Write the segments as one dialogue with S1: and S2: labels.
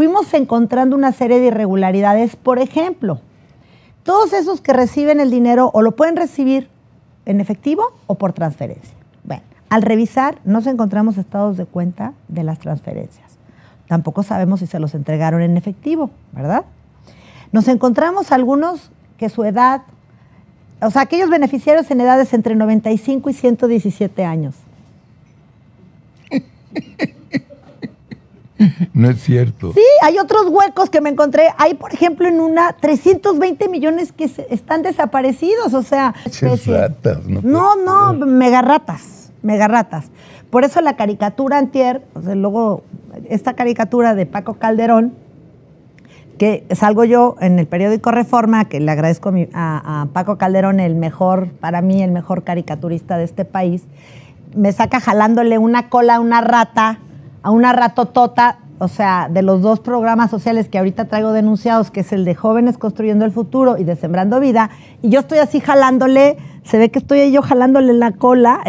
S1: fuimos encontrando una serie de irregularidades. Por ejemplo, todos esos que reciben el dinero o lo pueden recibir en efectivo o por transferencia. Bueno, al revisar nos encontramos estados de cuenta de las transferencias. Tampoco sabemos si se los entregaron en efectivo, ¿verdad? Nos encontramos algunos que su edad, o sea, aquellos beneficiarios en edades entre 95 y 117 años.
S2: No es cierto. Sí,
S1: hay otros huecos que me encontré. Hay, por ejemplo, en una 320 millones que están desaparecidos, o sea... Ratas, no, no, no, ratas, megarratas, megarratas. Por eso la caricatura antier, luego esta caricatura de Paco Calderón, que salgo yo en el periódico Reforma, que le agradezco a, a Paco Calderón, el mejor, para mí, el mejor caricaturista de este país, me saca jalándole una cola a una rata a una ratotota, o sea, de los dos programas sociales que ahorita traigo denunciados, que es el de Jóvenes Construyendo el Futuro y de Sembrando Vida, y yo estoy así jalándole, se ve que estoy yo jalándole la cola.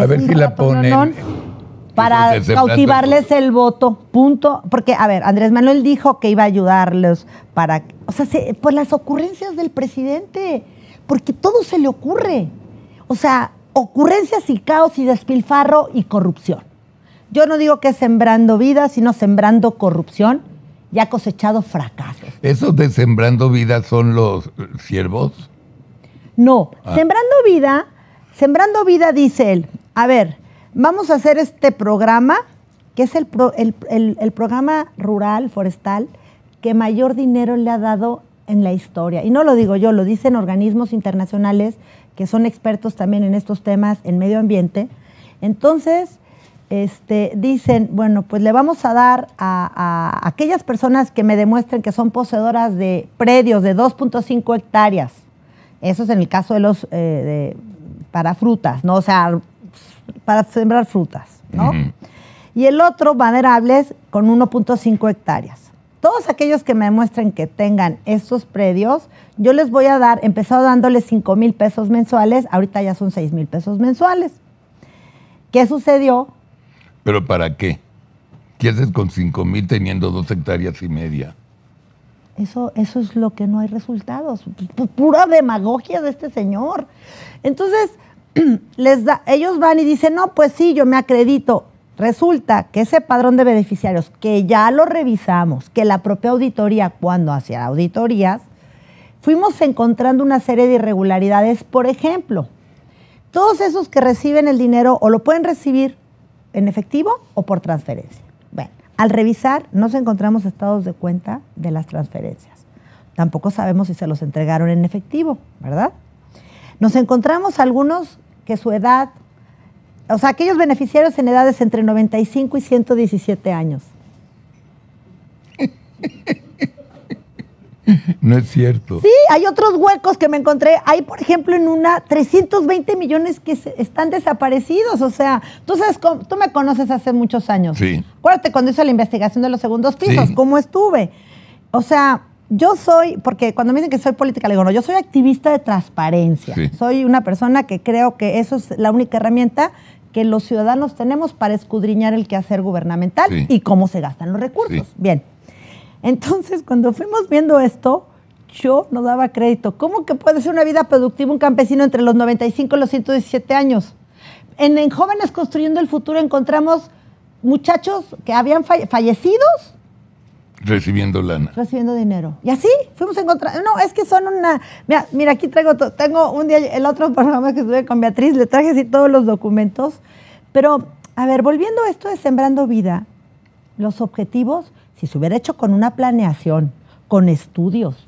S1: Para cautivarles el voto, punto. Porque, a ver, Andrés Manuel dijo que iba a ayudarlos para... O sea, por las ocurrencias del presidente, porque todo se le ocurre. O sea, ocurrencias y caos y despilfarro y corrupción. Yo no digo que es sembrando vida, sino sembrando corrupción y ha cosechado fracasos.
S2: ¿Esos de sembrando vida son los ciervos?
S1: No, ah. sembrando vida, sembrando vida dice él, a ver, vamos a hacer este programa, que es el programa rural, forestal, que mayor dinero le ha dado en la historia. Y no lo digo yo, lo dicen organismos internacionales que son expertos también en estos temas en medio ambiente. Entonces, este, dicen, bueno, pues le vamos a dar a, aquellas personas que me demuestren que son poseedoras de predios de 2.5 hectáreas. Eso es en el caso de los, eh, para frutas, ¿no? O sea, para sembrar frutas, ¿no? Y el otro, vulnerables, con 1.5 hectáreas. Todos aquellos que me demuestren que tengan estos predios, yo les voy a dar, empezado dándoles 5 mil pesos mensuales, ahorita ya son 6 mil pesos mensuales. ¿Qué sucedió?
S2: ¿Pero para qué? ¿Qué haces con 5 mil teniendo dos hectáreas y media?
S1: Eso, eso es lo que no hay resultados. Pura demagogia de este señor. Entonces, les da, ellos van y dicen, no, pues sí, yo me acredito. Resulta que ese padrón de beneficiarios, que ya lo revisamos, que la propia auditoría, cuando hacía auditorías, fuimos encontrando una serie de irregularidades. Por ejemplo, todos esos que reciben el dinero o lo pueden recibir en efectivo o por transferencia. Bueno, al revisar nos encontramos estados de cuenta de las transferencias. Tampoco sabemos si se los entregaron en efectivo, ¿verdad? Nos encontramos algunos que su edad, o sea, aquellos beneficiarios en edades entre 95 y 117 años.
S2: No es cierto. Sí,
S1: hay otros huecos que me encontré. Hay, por ejemplo, en una 320 millones que están desaparecidos. O sea, tú, tú me conoces hace muchos años. Sí. Acuérdate cuando hice la investigación de los segundos pisos, cómo estuve. O sea, yo soy, porque cuando me dicen que soy política, le digo, no, yo soy activista de transparencia. Soy una persona que creo que eso es la única herramienta que los ciudadanos tenemos para escudriñar el quehacer gubernamental y cómo se gastan los recursos. Bien. Entonces, cuando fuimos viendo esto, yo no daba crédito. ¿Cómo que puede ser una vida productiva un campesino entre los 95 y los 117 años? En, Jóvenes Construyendo el Futuro encontramos muchachos que habían fallecidos.
S2: Recibiendo lana.
S1: Recibiendo dinero. Y así fuimos encontrando. No, es que son una. Mira, aquí traigo. Tengo un día, el otro programa que estuve con Beatriz, le traje así todos los documentos. Pero, a ver, volviendo a esto de Sembrando Vida, los objetivos, si se hubiera hecho con una planeación, con estudios,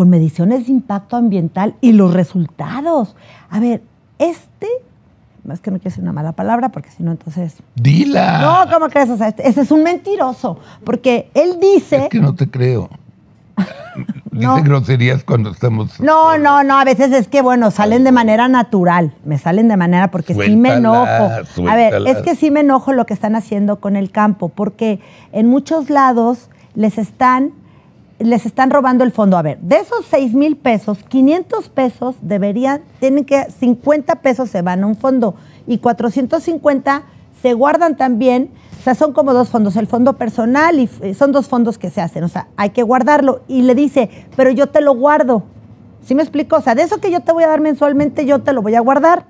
S1: con mediciones de impacto ambiental y los resultados. A ver, este, más que no quiero ser una mala palabra, porque si no, entonces. ¡Dila! No, ¿cómo crees? Este, ese es un mentiroso, porque él dice. Es que no
S2: te creo. Dice groserías cuando estamos.
S1: No, no, no. A veces es que, bueno, salen de manera natural. Me salen de manera porque sí me enojo. A ver, es que sí me enojo lo que están haciendo con el campo, porque en muchos lados les están les están robando el fondo. A ver, de esos 6 mil pesos, 500 pesos deberían, tienen que, 50 pesos se van a un fondo y 450 se guardan también. O sea, son como dos fondos, el fondo personal y eh, son dos fondos que se hacen. O sea, hay que guardarlo. Y le dice, pero yo te lo guardo. ¿Sí me explico? O sea, de eso que yo te voy a dar mensualmente, yo te lo voy a guardar.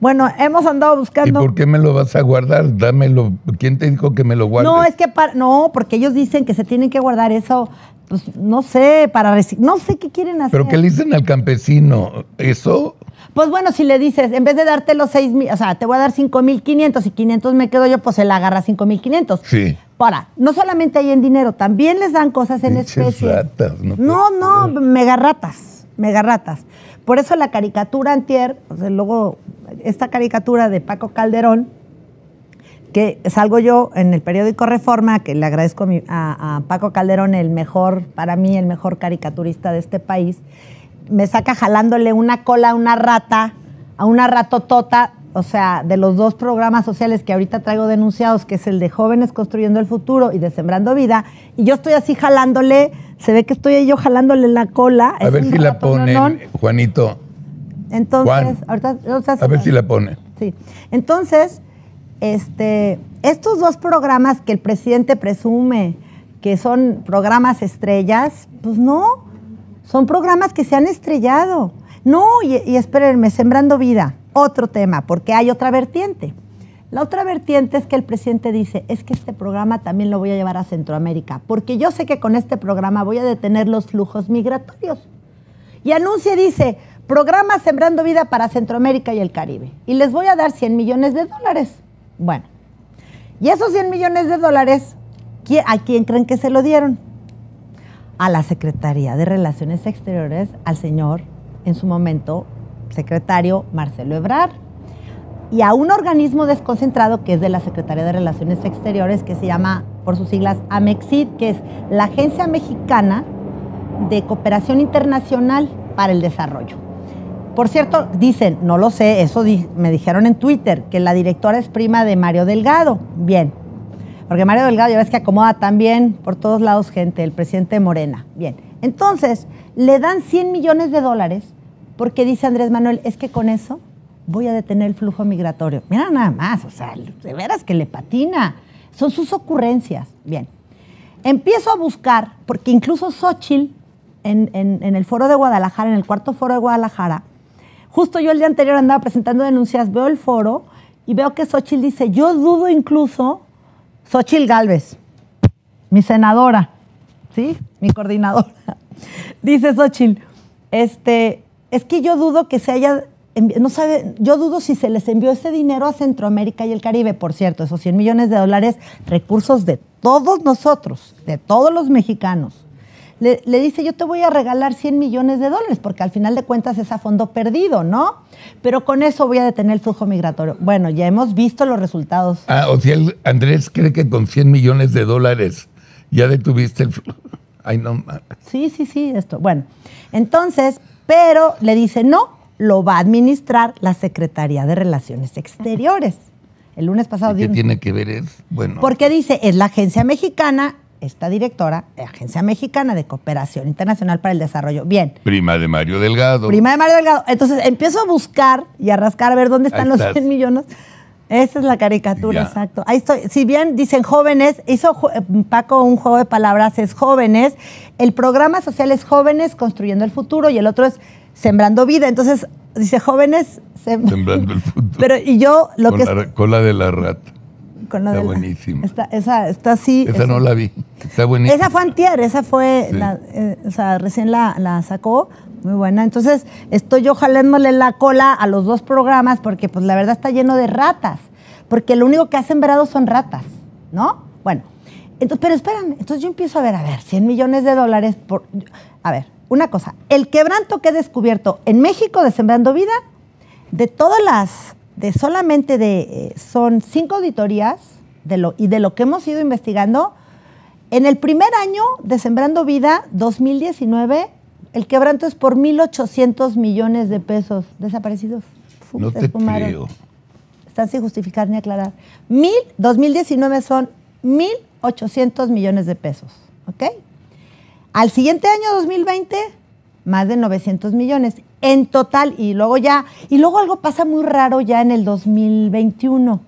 S1: Bueno, hemos andado buscando. ¿Y por
S2: qué me lo vas a guardar? Dámelo. ¿Quién te dijo que me lo guarde? No,
S1: es que para... no, porque ellos dicen que se tienen que guardar eso pues, no sé, para no sé qué quieren hacer. Pero ¿qué le dicen al
S2: campesino? ¿Eso?
S1: Pues bueno, si le dices, en vez de darte los seis mil, o sea, te voy a dar cinco mil quinientos, y 500 me quedo yo, pues él agarra cinco mil quinientos. Sí. Para, no solamente hay en dinero, también les dan cosas en especie. especie. Ratas, no, no, no mega ratas, mega ratas. Por eso la caricatura antier, o pues, luego esta caricatura de Paco Calderón, que salgo yo en el periódico Reforma, que le agradezco a, Paco Calderón, el mejor, para mí, el mejor caricaturista de este país, me saca jalándole una cola a una rata, a una ratotota, o sea, de los dos programas sociales que ahorita traigo denunciados, que es el de Jóvenes Construyendo el Futuro y de Sembrando Vida, y yo estoy así jalándole, se ve que estoy yo jalándole la cola. A ver si la pone
S2: Juanito.
S1: Entonces, ahorita, a ver si la pone Sí. Entonces, este, estos dos programas que el presidente presume que son programas estrellas, pues no, son programas que se han estrellado. No, y, espérenme, Sembrando Vida, otro tema, porque hay otra vertiente. La otra vertiente es que el presidente dice, es que este programa también lo voy a llevar a Centroamérica, porque yo sé que con este programa voy a detener los flujos migratorios. Y anuncia dice, programa Sembrando Vida para Centroamérica y el Caribe, y les voy a dar 100 millones de dólares. Bueno, y esos 100 millones de dólares, ¿a quién creen que se lo dieron? A la Secretaría de Relaciones Exteriores, al señor, en su momento, secretario Marcelo Ebrar, y a un organismo desconcentrado que es de la Secretaría de Relaciones Exteriores, que se llama, por sus siglas, AMEXID, que es la Agencia Mexicana de Cooperación Internacional para el Desarrollo. Por cierto, dicen, no lo sé, eso me dijeron en Twitter, que la directora es prima de Mario Delgado. Bien. Porque Mario Delgado ya ves que acomoda también por todos lados gente, el presidente Morena. Bien. Entonces, le dan 100 millones de dólares porque dice Andrés Manuel, es que con eso voy a detener el flujo migratorio. Mira nada más, o sea, de veras que le patina. Son sus ocurrencias. Bien. Empiezo a buscar, porque incluso Xochitl, en el foro de Guadalajara, en el cuarto foro de Guadalajara, Justo yo el día anterior andaba presentando denuncias, veo el foro y veo que Xochitl dice, yo dudo incluso, Xochitl Galvez, mi senadora, ¿sí? Mi coordinadora. Dice Xochitl, este, es que yo dudo que se haya, no sabe, yo dudo si se les envió ese dinero a Centroamérica y el Caribe, por cierto, esos 100 millones de dólares, recursos de todos nosotros, de todos los mexicanos le, dice, yo te voy a regalar 100 millones de dólares, porque al final de cuentas es a fondo perdido, ¿no? Pero con eso voy a detener el flujo migratorio. Bueno, ya hemos visto los resultados.
S2: Ah, o sea, Andrés cree que con 100 millones de dólares ya detuviste el flujo.
S1: Ay, no. Sí, sí, sí, esto. Bueno, entonces, pero le dice, no, lo va a administrar la Secretaría de Relaciones Exteriores. El lunes pasado... ¿Qué tiene
S2: que ver es? Bueno. Porque
S1: dice, es la agencia mexicana esta directora, Agencia Mexicana de Cooperación Internacional para el Desarrollo. Bien.
S2: Prima de Mario Delgado. Prima
S1: de Mario Delgado. Entonces empiezo a buscar y a rascar a ver dónde están los 100 millones. Esa es la caricatura, exacto. Ahí estoy. Si bien dicen jóvenes, hizo eh, Paco un juego de palabras, es jóvenes. El programa social es jóvenes construyendo el futuro y el otro es sembrando vida. Entonces dice jóvenes sembrando el futuro. Pero y yo lo que
S2: la, de la rata está de buenísima.
S1: está, esa está así. Esa, no la vi.
S2: Está buenísima. Esa fue
S1: antier, esa fue, eh, o sea, recién la, sacó. Muy buena. Entonces, estoy yo jalándole la cola a los dos programas porque, pues, la verdad está lleno de ratas. Porque lo único que ha sembrado son ratas, ¿no? Bueno. Entonces, pero espérame. Entonces yo empiezo a ver, a ver, 100 millones de dólares por... A ver, una cosa. El quebranto que he descubierto en México de Sembrando Vida, de todas las de solamente de, eh, son cinco auditorías de lo, y de lo que hemos ido investigando, en el primer año de Sembrando Vida, 2019, el quebranto es por 1.800 millones de pesos desaparecidos. no te Están sin justificar ni aclarar. Mil, 2019 son 1.800 millones de pesos, ¿ok? Al siguiente año, 2020, más de 900 millones en total y luego ya, y luego algo pasa muy raro ya en el 2021.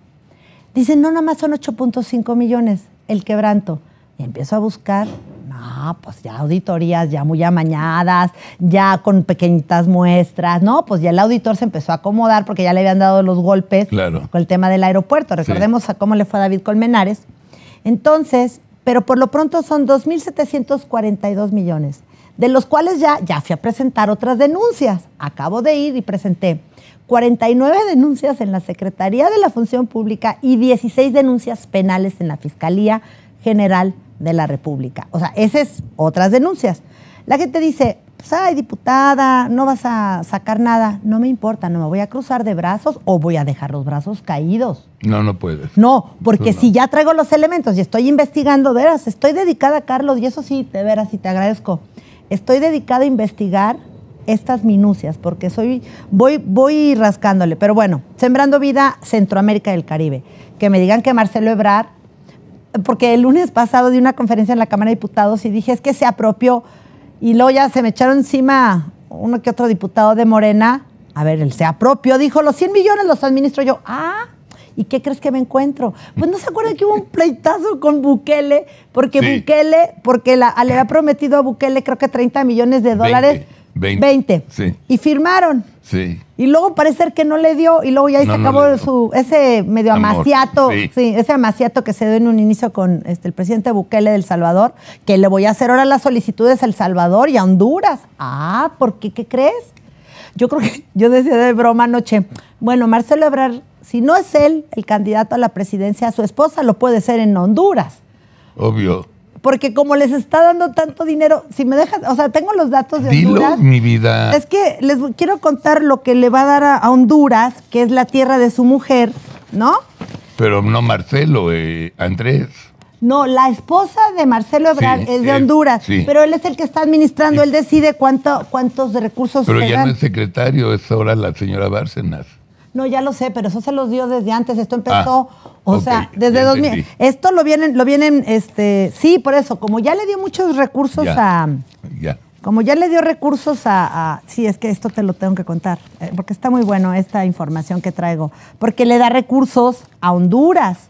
S1: Dicen, no, nada más son 8.5 millones el quebranto. Y empiezo a buscar, no, pues ya auditorías ya muy amañadas, ya con pequeñitas muestras, no, pues ya el auditor se empezó a acomodar porque ya le habían dado los golpes con el tema del aeropuerto. Recordemos a cómo le fue a David Colmenares. Entonces, pero por lo pronto son 2.742 millones de los cuales ya, ya fui a presentar otras denuncias. Acabo de ir y presenté 49 denuncias en la Secretaría de la Función Pública y 16 denuncias penales en la Fiscalía General de la República. O sea, esas es otras denuncias. La gente dice, pues, ay, diputada, no vas a sacar nada. No me importa, no me voy a cruzar de brazos o voy a dejar los brazos caídos.
S2: No, no puedes.
S1: No, porque si ya traigo los elementos y estoy investigando, verás, estoy dedicada, a Carlos, y eso sí, te veras, y te agradezco estoy dedicada a investigar estas minucias, porque soy, voy, voy rascándole. Pero bueno, Sembrando Vida Centroamérica y el Caribe. Que me digan que Marcelo Ebrard, porque el lunes pasado di una conferencia en la Cámara de Diputados y dije, es que se apropió. Y luego ya se me echaron encima uno que otro diputado de Morena. A ver, él se apropió, dijo, los 100 millones los administro yo. Ah, ¿Y qué crees que me encuentro? Pues no se acuerda que hubo un pleitazo con Bukele, porque Bukele, porque la, le había prometido a Bukele creo que 30 millones de dólares. 20. 20. Sí. Y firmaron. Sí. Y luego parece ser que no le dio, y luego ya ahí se acabó su, ese medio amaciato, sí. ese amaciato que se dio en un inicio con este, el presidente Bukele del Salvador, que le voy a hacer ahora las solicitudes a El Salvador y a Honduras. Ah, ¿por qué? ¿Qué crees? Yo creo que yo decía de broma anoche, bueno, Marcelo Ebrard, si no es él el candidato a la presidencia, su esposa lo puede ser en Honduras. Obvio. Porque como les está dando tanto dinero, si me dejas, o sea, tengo los datos de Dilo, Honduras. mi vida. Es que les quiero contar lo que le va a dar a, Honduras, que es la tierra de su mujer, ¿no?
S2: Pero no Marcelo, eh, Andrés.
S1: No, la esposa de Marcelo Ebrard es de eh, Honduras, pero él es el que está administrando, él decide cuánto, cuántos recursos. Pero ya no es
S2: secretario, es ahora la señora Bárcenas.
S1: No, ya lo sé, pero eso se los dio desde antes. Esto empezó, ah, o sea, desde 2000. Esto lo vienen, lo vienen, este, sí, por eso, como ya le dio muchos recursos a, ya. como ya le dio recursos a, a, sí, es que esto te lo tengo que contar, eh, porque está muy bueno esta información que traigo, porque le da recursos a Honduras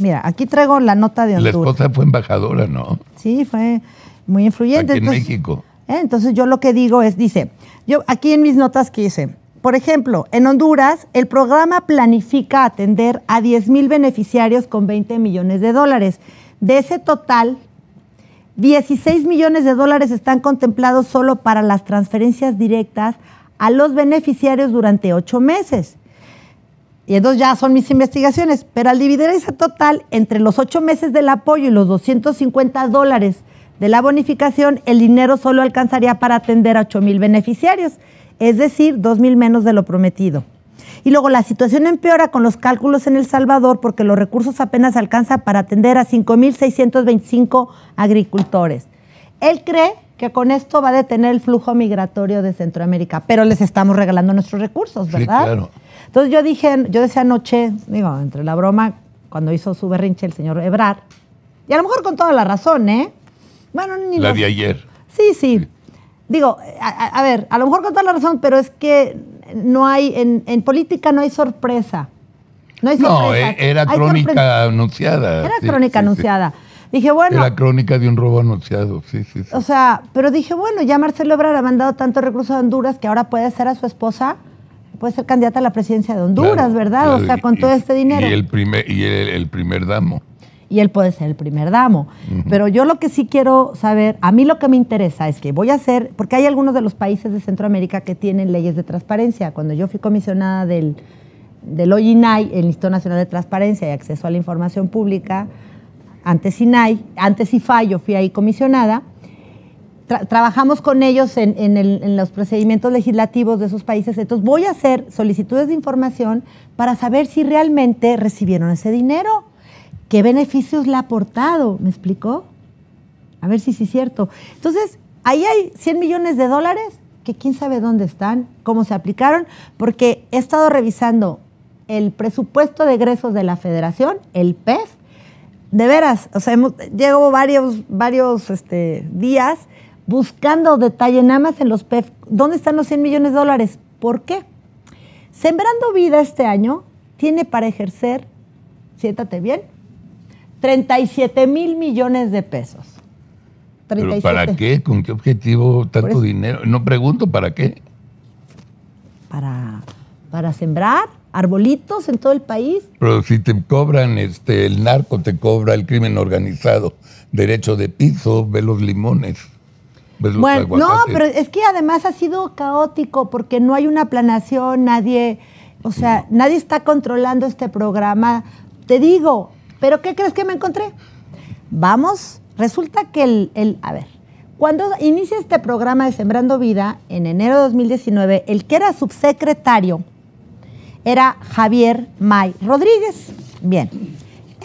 S1: Mira, aquí traigo la nota de Honduras. La
S2: esposa fue embajadora, ¿no?
S1: Sí, fue muy influyente. en México. ¿eh? Entonces yo lo que digo es, dice, yo aquí en mis notas que hice, por ejemplo, en Honduras el programa planifica atender a 10 mil beneficiarios con 20 millones de dólares. De ese total, 16 millones de dólares están contemplados solo para las transferencias directas a los beneficiarios durante ocho meses. Y entonces ya son mis investigaciones. Pero al dividir ese total entre los ocho meses del apoyo y los 250 dólares de la bonificación, el dinero solo alcanzaría para atender a 8 mil beneficiarios, es decir, 2 mil menos de lo prometido. Y luego la situación empeora con los cálculos en El Salvador porque los recursos apenas alcanzan para atender a 5.625 agricultores. Él cree que con esto va a detener el flujo migratorio de Centroamérica, pero les estamos regalando nuestros recursos, ¿verdad? Sí, claro. Entonces yo dije, yo decía anoche, digo, entre la broma, cuando hizo su berrinche el señor Ebrar, y a lo mejor con toda la razón, ¿eh? Bueno, ni La de ayer. Sí, sí. Digo, a, ver, a lo mejor con toda la razón, pero es que no hay, en, política no hay sorpresa. No, hay no e, era crónica anunciada. Era crónica anunciada. Dije, bueno. Era
S2: crónica de un robo anunciado, sí, sí, sí. O
S1: sea, pero dije, bueno, ya Marcelo Ebrar ha mandado tantos recursos a Honduras que ahora puede ser a su esposa puede ser candidata a la presidencia de Honduras, ¿verdad? o sea, con todo este dinero. Y el
S2: primer, y el, primer damo.
S1: Y él puede ser el primer damo. Pero yo lo que sí quiero saber, a mí lo que me interesa es que voy a hacer, porque hay algunos de los países de Centroamérica que tienen leyes de transparencia. Cuando yo fui comisionada del, del OINAI, el Instituto Nacional de Transparencia y Acceso a la Información Pública, antes INAI, antes IFAI, yo fui ahí comisionada, trabajamos con ellos en, los procedimientos legislativos de esos países. Entonces voy a hacer solicitudes de información para saber si realmente recibieron ese dinero. ¿Qué beneficios le ha aportado? ¿Me explicó? A ver si sí es cierto. Entonces, ahí hay 100 millones de dólares que quién sabe dónde están, cómo se aplicaron, porque he estado revisando el presupuesto de egresos de la federación, el PEF, de veras, o sea, hemos, llevo varios, varios este, días buscando detalle nada más en los PEF, ¿dónde están los 100 millones de dólares? ¿Por qué? Sembrando Vida este año tiene para ejercer, siéntate bien, 37 mil millones de pesos. para qué?
S2: ¿Con qué objetivo tanto dinero? No pregunto, ¿para qué?
S1: Para, para sembrar arbolitos en todo el país.
S2: Pero si te cobran, este, el narco te cobra, el crimen organizado, derecho de piso, ve los limones. Bueno, no, pero es
S1: que además ha sido caótico porque no hay una planación, nadie, o sea, nadie está controlando este programa. Te digo, pero ¿qué crees que me encontré? Vamos, resulta que el, a ver, cuando inicia este programa de Sembrando Vida, en enero de 2019, el que era subsecretario era Javier May Rodríguez. Bien,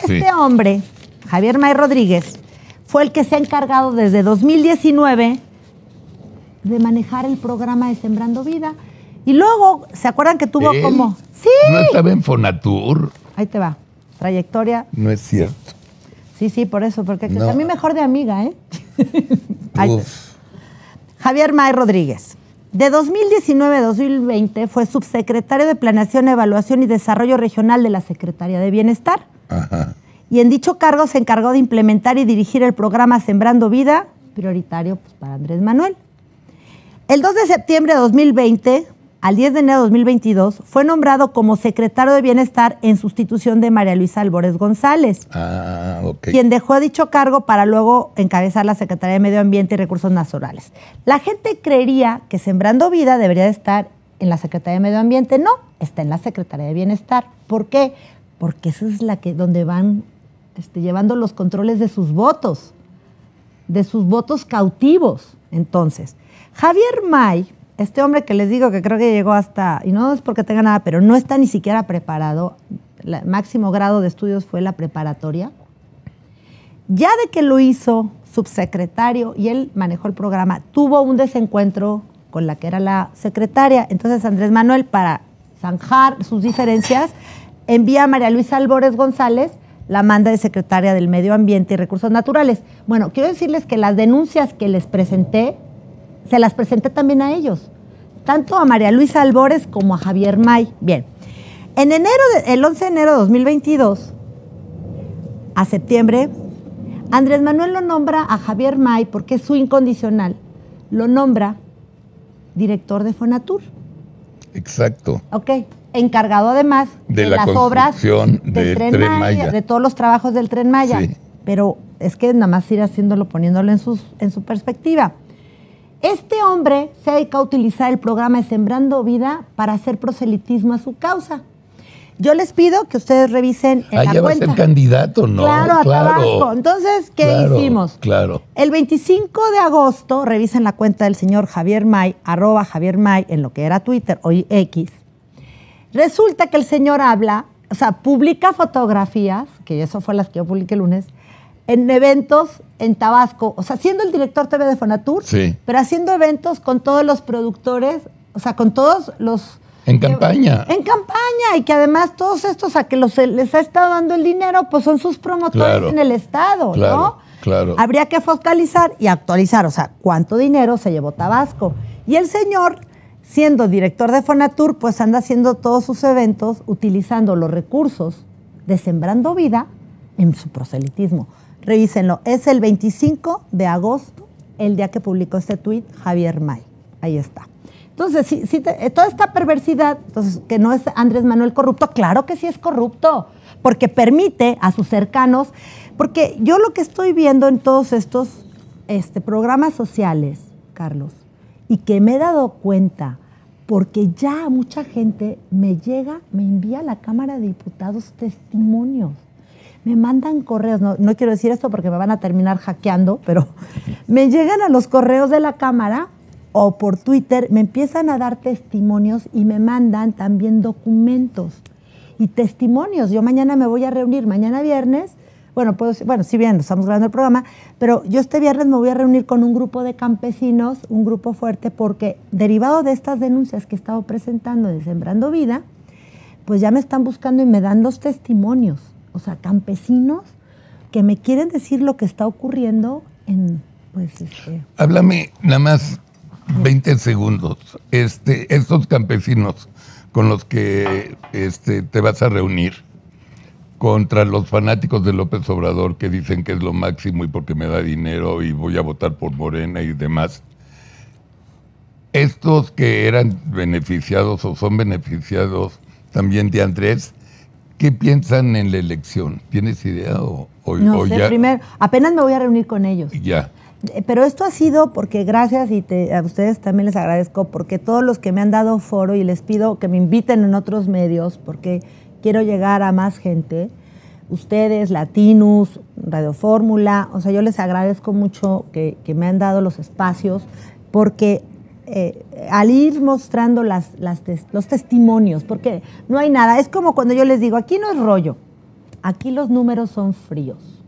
S1: este hombre, Javier May Rodríguez, fue el que se ha encargado desde 2019 de manejar el programa de Sembrando Vida. Y luego, ¿se acuerdan que tuvo como... Sí. No estaba en
S2: Fonatur.
S1: Ahí te va. Trayectoria.
S2: No es cierto.
S1: Sí, sí, por eso, porque es a mí mejor de amiga, ¿eh? Javier May Rodríguez. De 2019 a 2020 fue subsecretario de Planeación, Evaluación y Desarrollo Regional de la Secretaría de Bienestar. Ajá. Y en dicho cargo se encargó de implementar y dirigir el programa Sembrando Vida, prioritario pues, para Andrés Manuel. El 2 de septiembre de 2020 al 10 de enero de 2022 fue nombrado como secretario de Bienestar en sustitución de María Luisa Álvarez González, ah, quien dejó dicho cargo para luego encabezar la Secretaría de Medio Ambiente y Recursos Naturales. La gente creería que Sembrando Vida debería estar en la Secretaría de Medio Ambiente. No, está en la Secretaría de Bienestar. ¿Por qué? Porque esa es la que donde van este, llevando los controles de sus votos, de sus votos cautivos. Entonces, Javier May, este hombre que les digo que creo que llegó hasta, y no es porque tenga nada, pero no está ni siquiera preparado, el máximo grado de estudios fue la preparatoria, ya de que lo hizo subsecretario y él manejó el programa, tuvo un desencuentro con la que era la secretaria. Entonces Andrés Manuel, para zanjar sus diferencias, envía a María Luisa Álvarez González, la manda de secretaria del Medio Ambiente y Recursos Naturales. Bueno, quiero decirles que las denuncias que les presenté se las presenté también a ellos, tanto a María Luisa Albores como a Javier May. Bien, en enero, el 11 de enero de 2022, a septiembre, Andrés Manuel lo nombra a Javier May, porque es su incondicional, lo nombra director de Fonatur.
S2: Exacto.
S1: Ok, encargado además de, las obras del de tren, Maya, de todos los trabajos del tren Maya. Pero es que nada más ir haciéndolo, poniéndolo en, sus, en su perspectiva. Este hombre se dedica a utilizar el programa de Sembrando Vida para hacer proselitismo a su causa. Yo les pido que ustedes revisen el ah, la va a ser
S2: candidato, ¿no? Claro, claro.
S1: Entonces, ¿qué hicimos? Claro. El 25 de agosto, revisen la cuenta del señor Javier May, arroba Javier May, en lo que era Twitter, hoy X. Resulta que el señor habla, o sea, publica fotografías, que eso fue las que yo publiqué el lunes, en eventos en Tabasco, o sea, siendo el director TV de Fonatur, pero haciendo eventos con todos los productores, o sea, con todos los...
S2: En campaña. En
S1: campaña, y que además todos estos a que los, les ha estado dando el dinero, pues son sus promotores en el Estado, ¿no? Claro. Habría que focalizar y actualizar, o sea, cuánto dinero se llevó Tabasco. Y el señor, siendo director de Fonatur, pues anda haciendo todos sus eventos utilizando los recursos de Sembrando Vida en su proselitismo. Revísenlo. Es el 25 de agosto, el día que publicó este tuit Javier May. Ahí está. Entonces, eh, toda esta perversidad, que no es Andrés Manuel corrupto, claro que sí es corrupto, porque permite a sus cercanos, porque yo lo que estoy viendo en todos estos este, programas sociales, Carlos, y que me he dado cuenta, porque ya mucha gente me llega, me envía a la Cámara de Diputados testimonios me mandan correos, no, quiero decir esto porque me van a terminar hackeando, pero me llegan a los correos de la cámara o por Twitter, me empiezan a dar testimonios y me mandan también documentos y testimonios. Yo mañana me voy a reunir, mañana viernes, bueno, pues, bueno, si bien estamos grabando el programa, pero yo este viernes me voy a reunir con un grupo de campesinos, un grupo fuerte, porque derivado de estas denuncias que he estado presentando de Sembrando Vida, pues ya me están buscando y me dan los testimonios o sea, campesinos que me quieren decir lo que está ocurriendo en, pues, este... Háblame
S2: nada más 20 segundos. Este, estos campesinos con los que este, te vas a reunir contra los fanáticos de López Obrador que dicen que es lo máximo y porque me da dinero y voy a votar por Morena y demás. Estos que eran beneficiados o son beneficiados también de Andrés, ¿Qué piensan en la elección? ¿Tienes idea o, ya? no Primero,
S1: apenas me voy a reunir con ellos. Ya. Eh, pero esto ha sido porque gracias y a ustedes también les agradezco porque todos los que me han dado foro y les pido que me inviten en otros medios porque quiero llegar a más gente. Ustedes, Latinus, Radio Fórmula, o sea, yo les agradezco mucho que me han dado los espacios porque eh, al ir mostrando los testimonios, porque no hay nada. Es como cuando yo les digo, aquí no es rollo, aquí los números son fríos.